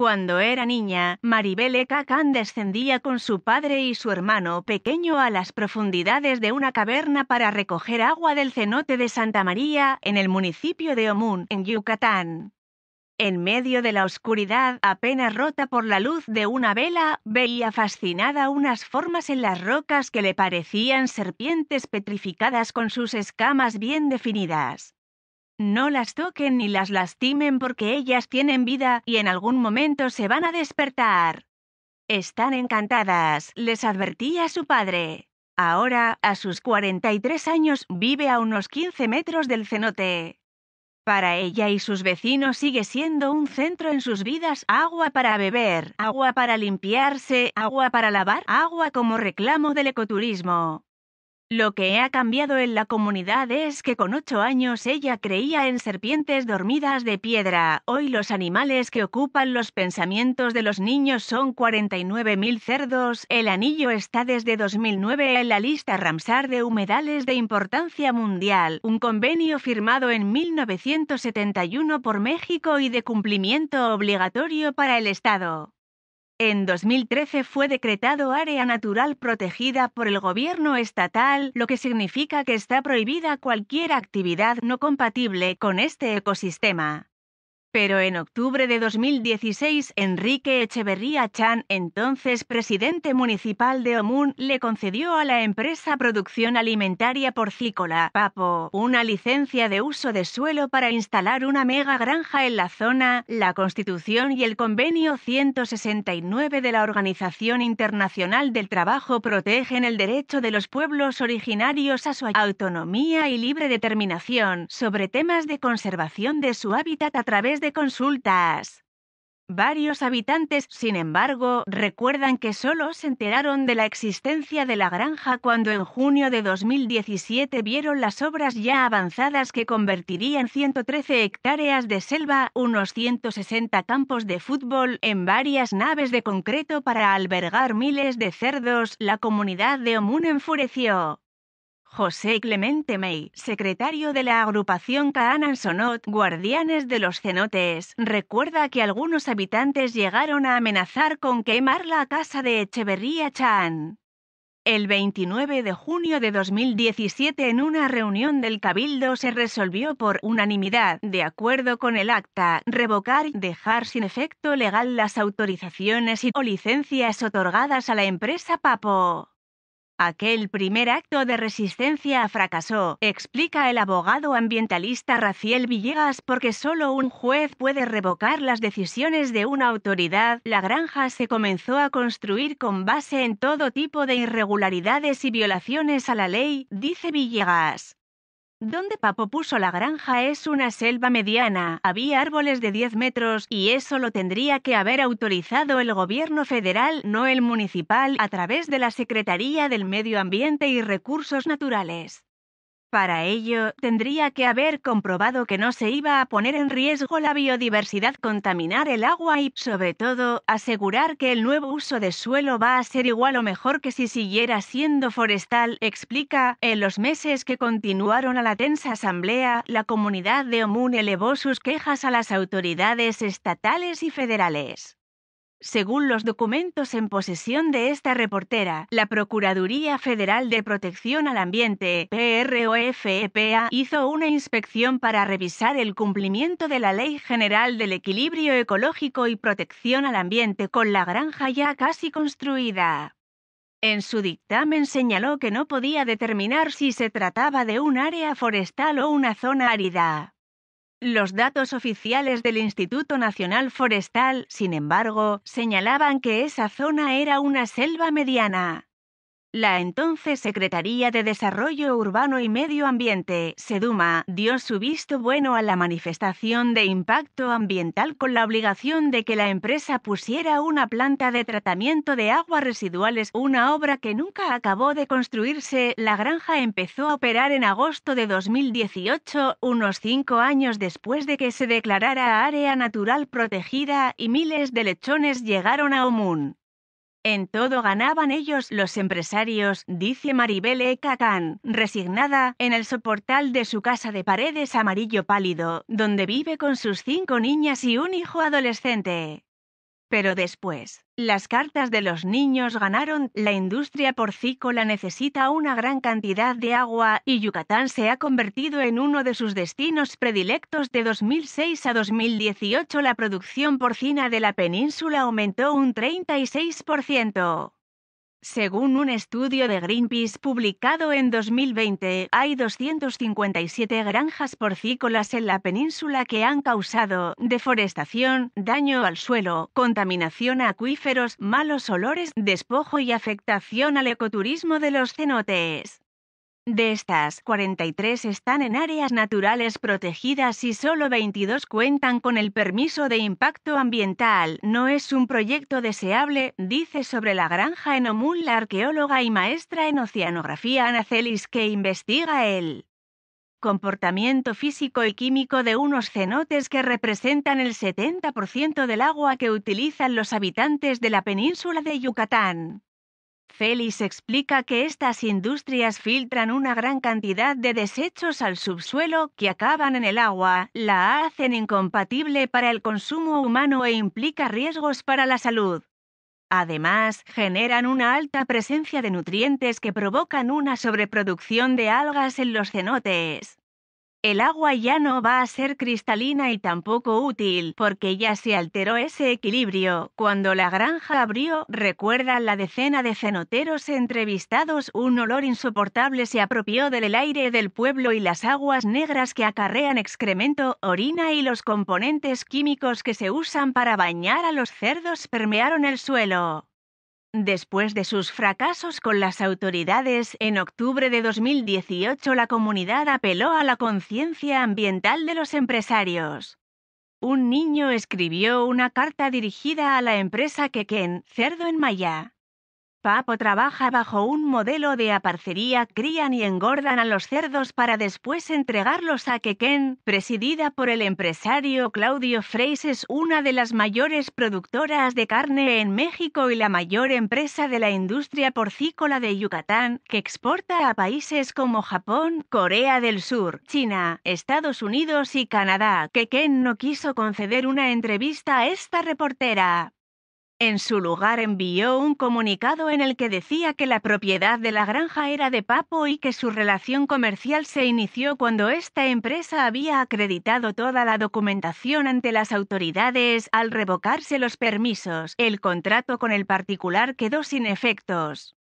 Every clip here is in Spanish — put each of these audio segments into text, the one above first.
Cuando era niña, Maribele Kakan descendía con su padre y su hermano pequeño a las profundidades de una caverna para recoger agua del cenote de Santa María, en el municipio de Omún, en Yucatán. En medio de la oscuridad, apenas rota por la luz de una vela, veía fascinada unas formas en las rocas que le parecían serpientes petrificadas con sus escamas bien definidas. No las toquen ni las lastimen porque ellas tienen vida y en algún momento se van a despertar. Están encantadas, les advertía su padre. Ahora, a sus 43 años, vive a unos 15 metros del cenote. Para ella y sus vecinos sigue siendo un centro en sus vidas agua para beber, agua para limpiarse, agua para lavar, agua como reclamo del ecoturismo. Lo que ha cambiado en la comunidad es que con ocho años ella creía en serpientes dormidas de piedra. Hoy los animales que ocupan los pensamientos de los niños son 49.000 cerdos. El anillo está desde 2009 en la lista Ramsar de humedales de importancia mundial, un convenio firmado en 1971 por México y de cumplimiento obligatorio para el Estado. En 2013 fue decretado área natural protegida por el gobierno estatal, lo que significa que está prohibida cualquier actividad no compatible con este ecosistema. Pero en octubre de 2016, Enrique Echeverría Chan, entonces presidente municipal de Omún, le concedió a la empresa Producción Alimentaria Porcícola, Papo, una licencia de uso de suelo para instalar una mega granja en la zona. La Constitución y el Convenio 169 de la Organización Internacional del Trabajo protegen el derecho de los pueblos originarios a su autonomía y libre determinación sobre temas de conservación de su hábitat a través de consultas. Varios habitantes, sin embargo, recuerdan que solo se enteraron de la existencia de la granja cuando en junio de 2017 vieron las obras ya avanzadas que convertirían 113 hectáreas de selva, unos 160 campos de fútbol, en varias naves de concreto para albergar miles de cerdos. La comunidad de Omún enfureció. José Clemente May, secretario de la agrupación Kaanan Sonot, Guardianes de los Cenotes, recuerda que algunos habitantes llegaron a amenazar con quemar la casa de Echeverría Chan. El 29 de junio de 2017, en una reunión del Cabildo, se resolvió por unanimidad, de acuerdo con el acta, revocar y dejar sin efecto legal las autorizaciones y licencias otorgadas a la empresa Papo. Aquel primer acto de resistencia fracasó, explica el abogado ambientalista Raciel Villegas, porque solo un juez puede revocar las decisiones de una autoridad. La granja se comenzó a construir con base en todo tipo de irregularidades y violaciones a la ley, dice Villegas. Donde Papo puso la granja es una selva mediana, había árboles de 10 metros y eso lo tendría que haber autorizado el gobierno federal, no el municipal, a través de la Secretaría del Medio Ambiente y Recursos Naturales. Para ello, tendría que haber comprobado que no se iba a poner en riesgo la biodiversidad, contaminar el agua y, sobre todo, asegurar que el nuevo uso de suelo va a ser igual o mejor que si siguiera siendo forestal, explica. En los meses que continuaron a la tensa asamblea, la comunidad de Omún elevó sus quejas a las autoridades estatales y federales. Según los documentos en posesión de esta reportera, la Procuraduría Federal de Protección al Ambiente, PROFEPA, hizo una inspección para revisar el cumplimiento de la Ley General del Equilibrio Ecológico y Protección al Ambiente con la granja ya casi construida. En su dictamen señaló que no podía determinar si se trataba de un área forestal o una zona árida. Los datos oficiales del Instituto Nacional Forestal, sin embargo, señalaban que esa zona era una selva mediana. La entonces Secretaría de Desarrollo Urbano y Medio Ambiente, Seduma, dio su visto bueno a la manifestación de impacto ambiental con la obligación de que la empresa pusiera una planta de tratamiento de aguas residuales, una obra que nunca acabó de construirse. La granja empezó a operar en agosto de 2018, unos cinco años después de que se declarara área natural protegida y miles de lechones llegaron a Omún. En todo ganaban ellos los empresarios, dice Maribele E. resignada, en el soportal de su casa de paredes amarillo pálido, donde vive con sus cinco niñas y un hijo adolescente. Pero después, las cartas de los niños ganaron, la industria porcícola necesita una gran cantidad de agua y Yucatán se ha convertido en uno de sus destinos predilectos de 2006 a 2018. La producción porcina de la península aumentó un 36%. Según un estudio de Greenpeace publicado en 2020, hay 257 granjas porcícolas en la península que han causado deforestación, daño al suelo, contaminación a acuíferos, malos olores, despojo y afectación al ecoturismo de los cenotes. De estas, 43 están en áreas naturales protegidas y solo 22 cuentan con el permiso de impacto ambiental. No es un proyecto deseable, dice sobre la granja en Omul la arqueóloga y maestra en oceanografía Anacelis que investiga el comportamiento físico y químico de unos cenotes que representan el 70% del agua que utilizan los habitantes de la península de Yucatán. Félix explica que estas industrias filtran una gran cantidad de desechos al subsuelo que acaban en el agua, la hacen incompatible para el consumo humano e implica riesgos para la salud. Además, generan una alta presencia de nutrientes que provocan una sobreproducción de algas en los cenotes. El agua ya no va a ser cristalina y tampoco útil, porque ya se alteró ese equilibrio. Cuando la granja abrió, recuerda la decena de cenoteros entrevistados, un olor insoportable se apropió del aire del pueblo y las aguas negras que acarrean excremento, orina y los componentes químicos que se usan para bañar a los cerdos permearon el suelo. Después de sus fracasos con las autoridades, en octubre de 2018 la comunidad apeló a la conciencia ambiental de los empresarios. Un niño escribió una carta dirigida a la empresa Quequén, Cerdo en Maya, Papo trabaja bajo un modelo de aparcería, crían y engordan a los cerdos para después entregarlos a Quequén, presidida por el empresario Claudio Freis, es una de las mayores productoras de carne en México y la mayor empresa de la industria porcícola de Yucatán, que exporta a países como Japón, Corea del Sur, China, Estados Unidos y Canadá. Quequén no quiso conceder una entrevista a esta reportera. En su lugar envió un comunicado en el que decía que la propiedad de la granja era de Papo y que su relación comercial se inició cuando esta empresa había acreditado toda la documentación ante las autoridades al revocarse los permisos. El contrato con el particular quedó sin efectos.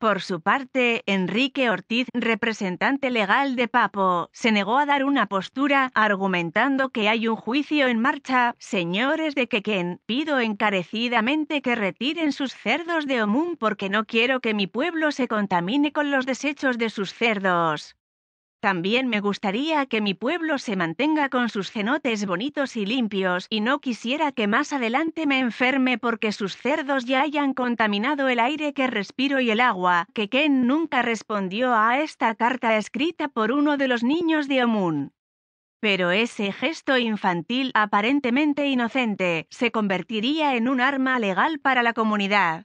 Por su parte, Enrique Ortiz, representante legal de Papo, se negó a dar una postura argumentando que hay un juicio en marcha. Señores de Quequén, pido encarecidamente que retiren sus cerdos de Omún porque no quiero que mi pueblo se contamine con los desechos de sus cerdos. También me gustaría que mi pueblo se mantenga con sus cenotes bonitos y limpios, y no quisiera que más adelante me enferme porque sus cerdos ya hayan contaminado el aire que respiro y el agua, que Ken nunca respondió a esta carta escrita por uno de los niños de Omun. Pero ese gesto infantil aparentemente inocente se convertiría en un arma legal para la comunidad.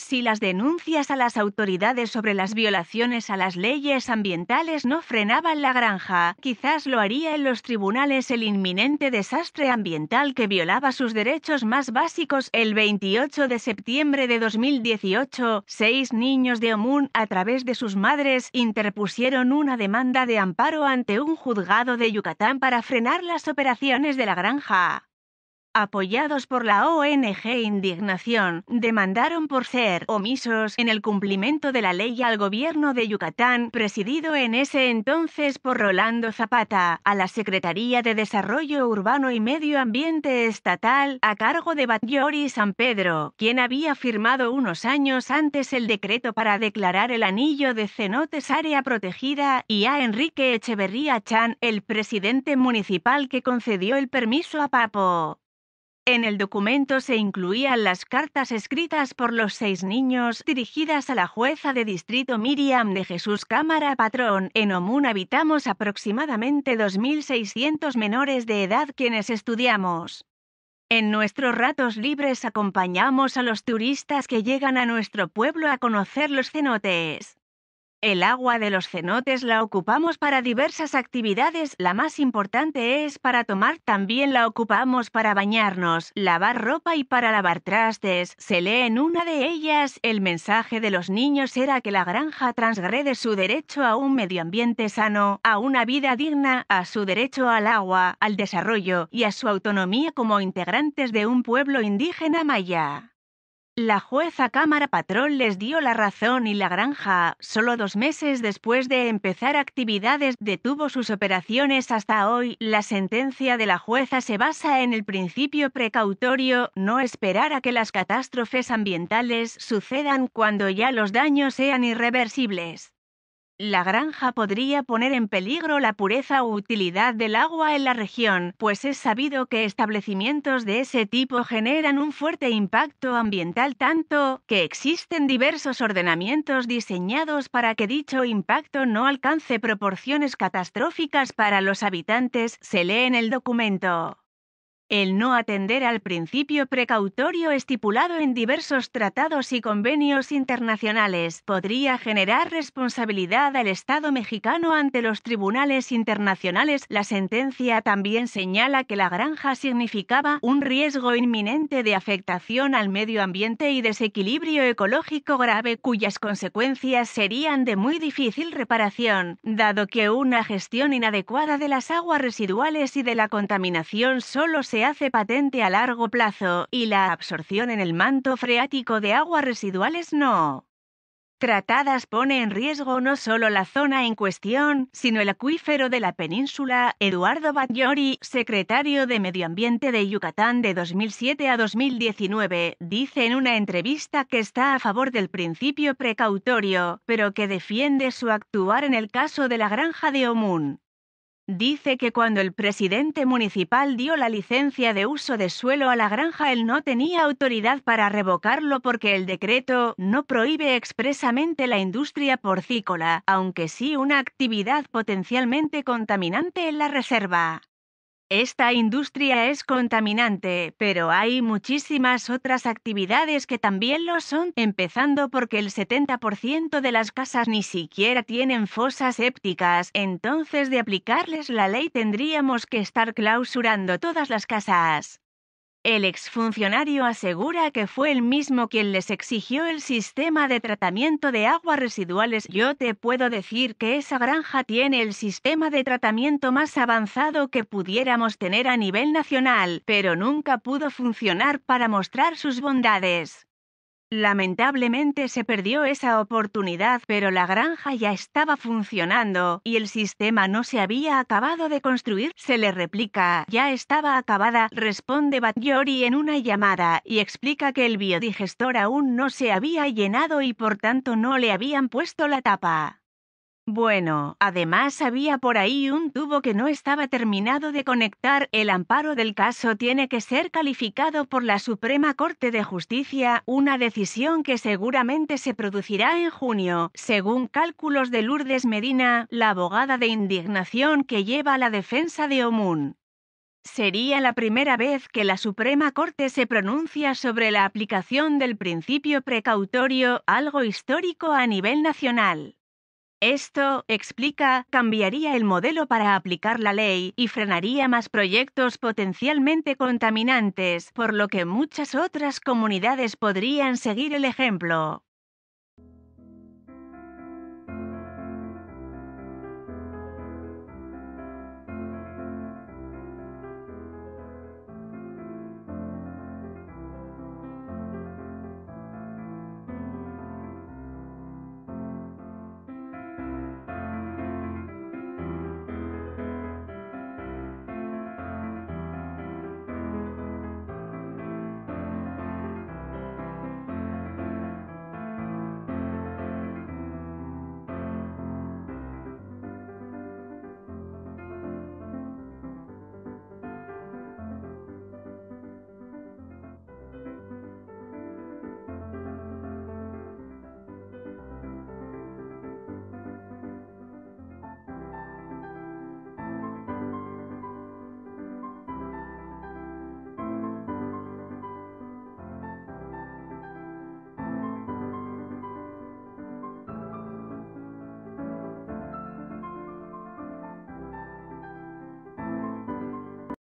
Si las denuncias a las autoridades sobre las violaciones a las leyes ambientales no frenaban la granja, quizás lo haría en los tribunales el inminente desastre ambiental que violaba sus derechos más básicos. El 28 de septiembre de 2018, seis niños de Omún, a través de sus madres, interpusieron una demanda de amparo ante un juzgado de Yucatán para frenar las operaciones de la granja apoyados por la ONG Indignación, demandaron por ser omisos en el cumplimiento de la ley al gobierno de Yucatán, presidido en ese entonces por Rolando Zapata, a la Secretaría de Desarrollo Urbano y Medio Ambiente Estatal, a cargo de Batllori San Pedro, quien había firmado unos años antes el decreto para declarar el anillo de cenotes área protegida, y a Enrique Echeverría Chan, el presidente municipal que concedió el permiso a Papo. En el documento se incluían las cartas escritas por los seis niños dirigidas a la jueza de distrito Miriam de Jesús Cámara Patrón. En Omún habitamos aproximadamente 2.600 menores de edad quienes estudiamos. En nuestros ratos libres acompañamos a los turistas que llegan a nuestro pueblo a conocer los cenotes. El agua de los cenotes la ocupamos para diversas actividades, la más importante es para tomar, también la ocupamos para bañarnos, lavar ropa y para lavar trastes. Se lee en una de ellas, el mensaje de los niños era que la granja transgrede su derecho a un medio ambiente sano, a una vida digna, a su derecho al agua, al desarrollo y a su autonomía como integrantes de un pueblo indígena maya. La jueza Cámara Patrón les dio la razón y la granja, solo dos meses después de empezar actividades, detuvo sus operaciones hasta hoy. La sentencia de la jueza se basa en el principio precautorio, no esperar a que las catástrofes ambientales sucedan cuando ya los daños sean irreversibles. La granja podría poner en peligro la pureza o utilidad del agua en la región, pues es sabido que establecimientos de ese tipo generan un fuerte impacto ambiental tanto que existen diversos ordenamientos diseñados para que dicho impacto no alcance proporciones catastróficas para los habitantes, se lee en el documento el no atender al principio precautorio estipulado en diversos tratados y convenios internacionales podría generar responsabilidad al Estado mexicano ante los tribunales internacionales. La sentencia también señala que la granja significaba un riesgo inminente de afectación al medio ambiente y desequilibrio ecológico grave cuyas consecuencias serían de muy difícil reparación, dado que una gestión inadecuada de las aguas residuales y de la contaminación solo se hace patente a largo plazo, y la absorción en el manto freático de aguas residuales no tratadas pone en riesgo no solo la zona en cuestión, sino el acuífero de la península. Eduardo Bagliori, secretario de Medio Ambiente de Yucatán de 2007 a 2019, dice en una entrevista que está a favor del principio precautorio, pero que defiende su actuar en el caso de la granja de Omún. Dice que cuando el presidente municipal dio la licencia de uso de suelo a la granja, él no tenía autoridad para revocarlo porque el decreto no prohíbe expresamente la industria porcícola, aunque sí una actividad potencialmente contaminante en la reserva. Esta industria es contaminante, pero hay muchísimas otras actividades que también lo son, empezando porque el 70% de las casas ni siquiera tienen fosas sépticas, entonces de aplicarles la ley tendríamos que estar clausurando todas las casas. El exfuncionario asegura que fue el mismo quien les exigió el sistema de tratamiento de aguas residuales. Yo te puedo decir que esa granja tiene el sistema de tratamiento más avanzado que pudiéramos tener a nivel nacional, pero nunca pudo funcionar para mostrar sus bondades. Lamentablemente se perdió esa oportunidad, pero la granja ya estaba funcionando y el sistema no se había acabado de construir. Se le replica, ya estaba acabada, responde Batyori en una llamada y explica que el biodigestor aún no se había llenado y por tanto no le habían puesto la tapa. Bueno, además había por ahí un tubo que no estaba terminado de conectar. El amparo del caso tiene que ser calificado por la Suprema Corte de Justicia, una decisión que seguramente se producirá en junio. Según cálculos de Lourdes Medina, la abogada de indignación que lleva a la defensa de Omún. Sería la primera vez que la Suprema Corte se pronuncia sobre la aplicación del principio precautorio, algo histórico a nivel nacional. Esto, explica, cambiaría el modelo para aplicar la ley y frenaría más proyectos potencialmente contaminantes, por lo que muchas otras comunidades podrían seguir el ejemplo.